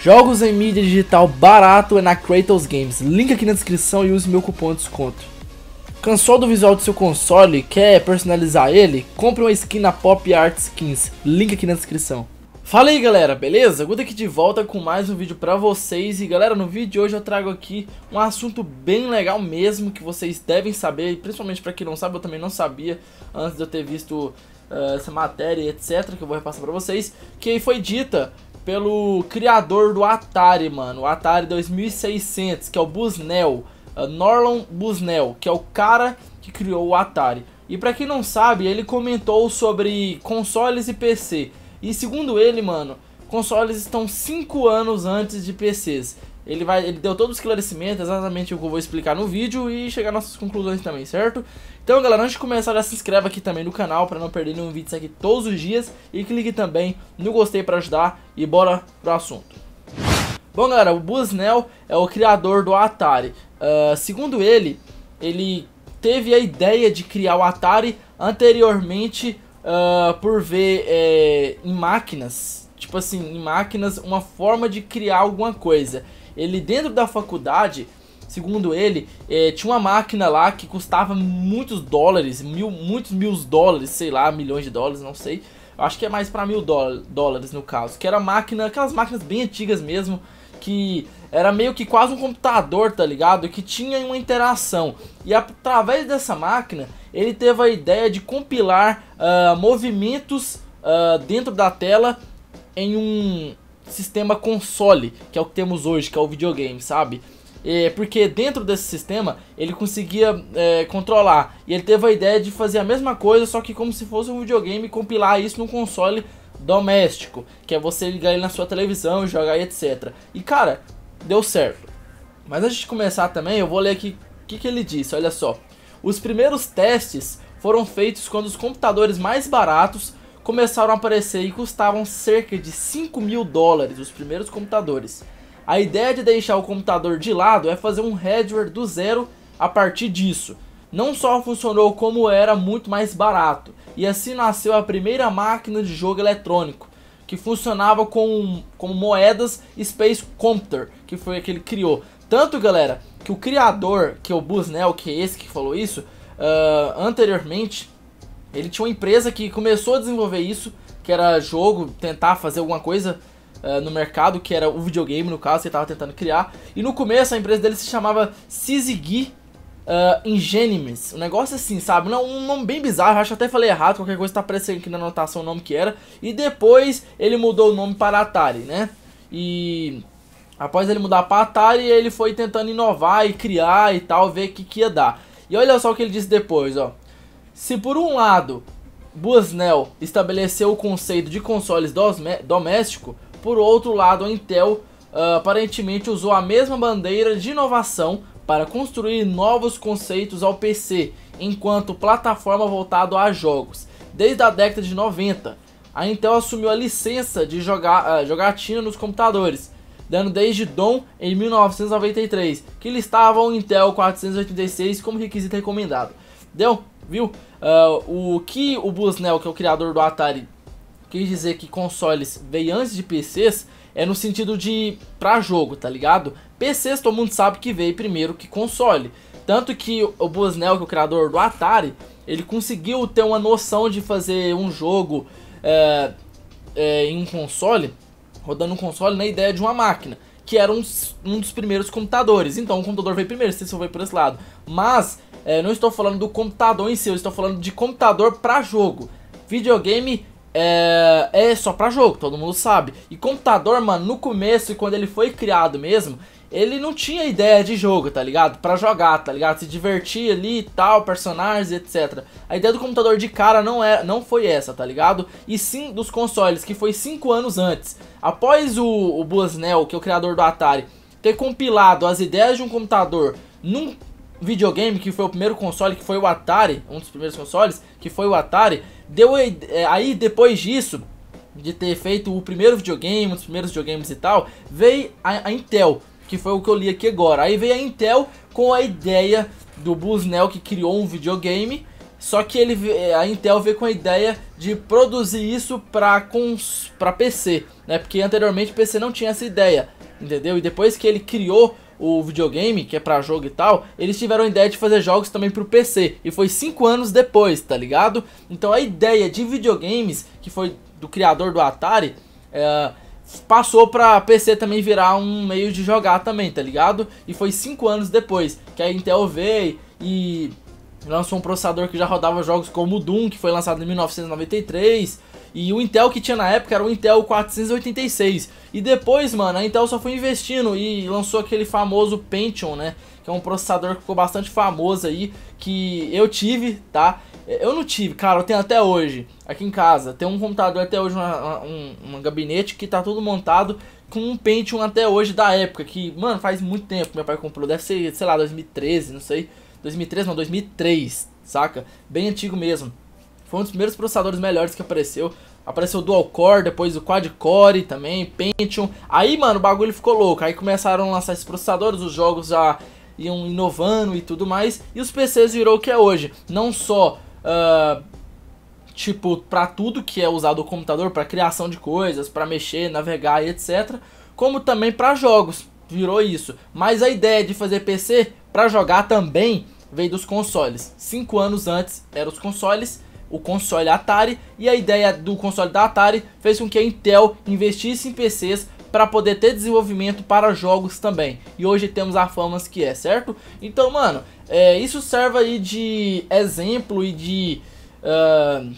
Jogos em mídia digital barato é na Kratos Games. Link aqui na descrição e use meu cupom de desconto. Cansou do visual do seu console? Quer personalizar ele? Compre uma skin na Pop Art Skins. Link aqui na descrição. Fala aí galera, beleza? Guto aqui de volta com mais um vídeo pra vocês E galera, no vídeo de hoje eu trago aqui um assunto bem legal mesmo Que vocês devem saber, principalmente pra quem não sabe, eu também não sabia Antes de eu ter visto uh, essa matéria e etc, que eu vou repassar pra vocês Que foi dita pelo criador do Atari, mano, o Atari 2600, que é o Busnell, eh, Norlon Busnell, que é o cara que criou o Atari. E para quem não sabe, ele comentou sobre consoles e PC. E segundo ele, mano, consoles estão 5 anos antes de PCs. Ele, vai, ele deu todo o esclarecimento, exatamente o que eu vou explicar no vídeo e chegar nossas conclusões também, certo? Então, galera, antes de começar, já se inscreva aqui também no canal para não perder nenhum vídeo aqui todos os dias e clique também no gostei para ajudar e bora pro assunto. Bom, galera, o Busnell é o criador do Atari. Uh, segundo ele, ele teve a ideia de criar o Atari anteriormente uh, por ver eh, em máquinas tipo assim, em máquinas, uma forma de criar alguma coisa. Ele dentro da faculdade, segundo ele, eh, tinha uma máquina lá que custava muitos dólares, mil, muitos mil dólares, sei lá, milhões de dólares, não sei. Acho que é mais para mil dólares no caso. Que era máquina, aquelas máquinas bem antigas mesmo, que era meio que quase um computador, tá ligado? Que tinha uma interação. E através dessa máquina, ele teve a ideia de compilar uh, movimentos uh, dentro da tela em um sistema console, que é o que temos hoje, que é o videogame, sabe? É, porque dentro desse sistema ele conseguia é, controlar. E ele teve a ideia de fazer a mesma coisa, só que como se fosse um videogame, compilar isso num console doméstico, que é você ligar ele na sua televisão, jogar e etc. E cara, deu certo. Mas antes de começar também, eu vou ler aqui o que, que ele disse. Olha só. Os primeiros testes foram feitos quando os computadores mais baratos começaram a aparecer e custavam cerca de 5 mil dólares os primeiros computadores. A ideia de deixar o computador de lado é fazer um hardware do zero a partir disso. Não só funcionou como era muito mais barato, e assim nasceu a primeira máquina de jogo eletrônico, que funcionava com, com moedas Space Computer, que foi a que ele criou. Tanto, galera, que o criador, que é o Busnell, né, que é esse que falou isso, uh, anteriormente, ele tinha uma empresa que começou a desenvolver isso, que era jogo, tentar fazer alguma coisa uh, no mercado, que era o videogame, no caso, que ele estava tentando criar. E no começo a empresa dele se chamava Sizigi uh, eh, Ingenimes. Um negócio assim, sabe? Não, um nome bem bizarro, acho que até falei errado, qualquer coisa está aparecendo aqui na anotação o nome que era. E depois ele mudou o nome para Atari, né? E após ele mudar para Atari, ele foi tentando inovar e criar e tal, ver o que, que ia dar. E olha só o que ele disse depois, ó. Se por um lado Busnell estabeleceu o conceito de consoles doméstico, por outro lado a Intel uh, aparentemente usou a mesma bandeira de inovação para construir novos conceitos ao PC, enquanto plataforma voltado a jogos. Desde a década de 90, a Intel assumiu a licença de jogar uh, ah, jogatina nos computadores, dando desde Dom em 1993, que listava o Intel 486 como requisito recomendado. Deu? Viu? Uh, o que o Busnell, que é o criador do Atari, quis dizer que consoles veio antes de PCs é no sentido de pra jogo, tá ligado? PCs todo mundo sabe que veio primeiro que console. Tanto que o Busnell, que é o criador do Atari, ele conseguiu ter uma noção de fazer um jogo é, é, em um console, rodando um console na ideia de uma máquina, que era um, um dos primeiros computadores. Então o computador veio primeiro, se você for por esse lado. Mas é, não estou falando do computador em si, eu estou falando de computador para jogo. Videogame é, é só para jogo, todo mundo sabe. E computador, mano, no começo e quando ele foi criado mesmo, ele não tinha ideia de jogo, tá ligado? Para jogar, tá ligado? Se divertir ali e tal, personagens, etc. A ideia do computador de cara não, é, não foi essa, tá ligado? E sim dos consoles, que foi 5 anos antes. Após o, o que é o criador do Atari, ter compilado as ideias de um computador num videogame, que foi o primeiro console, que foi o Atari, um dos primeiros consoles, que foi o Atari, deu é, aí depois disso, de ter feito o primeiro videogame, um dos primeiros videogames e tal, veio a, a Intel, que foi o que eu li aqui agora. Aí veio a Intel com a ideia do Busnell que criou um videogame, só que ele é, a Intel veio com a ideia de produzir isso para para PC, né? Porque anteriormente o PC não tinha essa ideia, entendeu? E depois que ele criou o videogame, que é pra jogo e tal, eles tiveram a ideia de fazer jogos também pro PC. E foi 5 anos depois, tá ligado? Então a ideia de videogames, que foi do criador do Atari, é, passou pra PC também virar um meio de jogar também, tá ligado? E foi 5 anos depois que a Intel veio e lançou um processador que já rodava jogos como o Doom, que foi lançado em 1993. E o Intel que tinha na época era o Intel 486. E depois, mano, a Intel só foi investindo e lançou aquele famoso Pentium, né? Que é um processador que ficou bastante famoso aí, que eu tive, tá? Eu não tive, cara, eu tenho até hoje, aqui em casa. Tem um computador até hoje, uma, um, uma gabinete que tá todo montado com um Pentium até hoje da época. Que, mano, faz muito tempo que meu pai comprou. Deve ser, sei lá, 2013, não sei. 2013 não, 2003, saca? Bem antigo mesmo. Foi um dos primeiros processadores melhores que apareceu. Apareceu o Dual Core, depois o Quad Core também, Pentium. Aí, mano, o bagulho ficou louco. Aí começaram a lançar esses processadores, os jogos já iam inovando e tudo mais. E os PCs virou o que é hoje. Não só, uh, tipo, para tudo que é usado o computador, para criação de coisas, para mexer, navegar e etc. Como também para jogos, virou isso. Mas a ideia de fazer PC para jogar também veio dos consoles. Cinco anos antes eram os consoles o console Atari e a ideia do console da Atari fez com que a Intel investisse em PCs para poder ter desenvolvimento para jogos também. E hoje temos a Famas que é, certo? Então, mano, é, isso serve aí de exemplo e de, uh,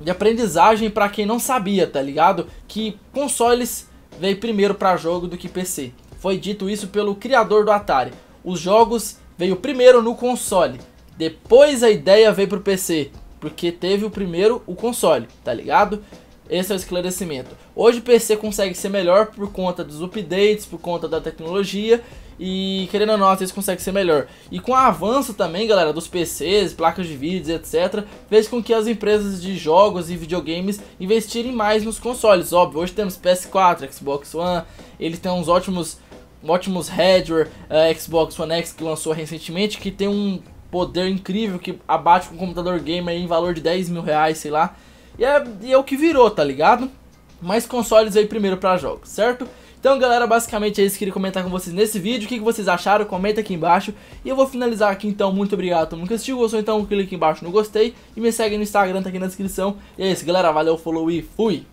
de aprendizagem para quem não sabia, tá ligado? Que consoles veio primeiro para jogo do que PC. Foi dito isso pelo criador do Atari. Os jogos veio primeiro no console, depois a ideia veio pro PC porque teve o primeiro o console, tá ligado? Esse é o esclarecimento. Hoje o PC consegue ser melhor por conta dos updates, por conta da tecnologia e querendo ou não, eles consegue ser melhor. E com o avanço também, galera, dos PCs, placas de vídeos, etc, fez com que as empresas de jogos e videogames investirem mais nos consoles. Óbvio, hoje temos PS4, Xbox One, eles têm uns ótimos ótimos hardware, uh, Xbox One X que lançou recentemente, que tem um poder incrível que abate com um computador gamer em valor de 10 mil reais, sei lá. E é, e é o que virou, tá ligado? Mas consoles aí primeiro pra jogos, certo? Então galera, basicamente é isso que eu queria comentar com vocês nesse vídeo. O que, que vocês acharam? Comenta aqui embaixo. E eu vou finalizar aqui então. Muito obrigado a todo mundo que assistiu. Gostou então? Clique aqui embaixo no gostei. E me segue no Instagram, tá aqui na descrição. E é isso galera, valeu, falou e fui!